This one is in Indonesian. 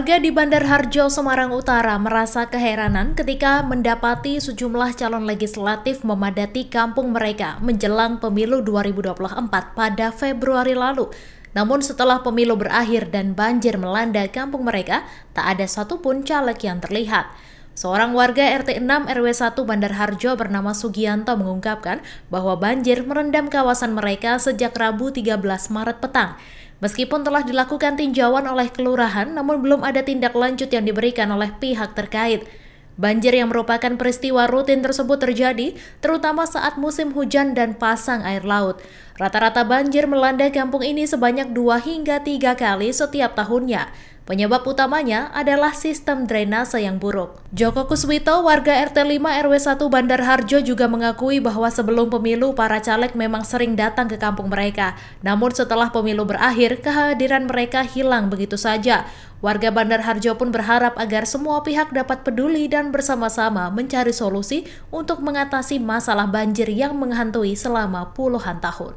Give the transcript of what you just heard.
Warga di Bandar Harjo, Semarang Utara merasa keheranan ketika mendapati sejumlah calon legislatif memadati kampung mereka menjelang pemilu 2024 pada Februari lalu. Namun setelah pemilu berakhir dan banjir melanda kampung mereka, tak ada satupun caleg yang terlihat. Seorang warga RT 6 RW 1 Bandar Harjo bernama Sugianto mengungkapkan bahwa banjir merendam kawasan mereka sejak Rabu 13 Maret petang. Meskipun telah dilakukan tinjauan oleh kelurahan, namun belum ada tindak lanjut yang diberikan oleh pihak terkait. Banjir yang merupakan peristiwa rutin tersebut terjadi, terutama saat musim hujan dan pasang air laut. Rata-rata banjir melanda kampung ini sebanyak dua hingga tiga kali setiap tahunnya. Penyebab utamanya adalah sistem drainase yang buruk. Joko Kuswito, warga RT 5 RW 1 Bandar Harjo juga mengakui bahwa sebelum pemilu para caleg memang sering datang ke kampung mereka. Namun setelah pemilu berakhir, kehadiran mereka hilang begitu saja. Warga Bandar Harjo pun berharap agar semua pihak dapat peduli dan bersama-sama mencari solusi untuk mengatasi masalah banjir yang menghantui selama puluhan tahun.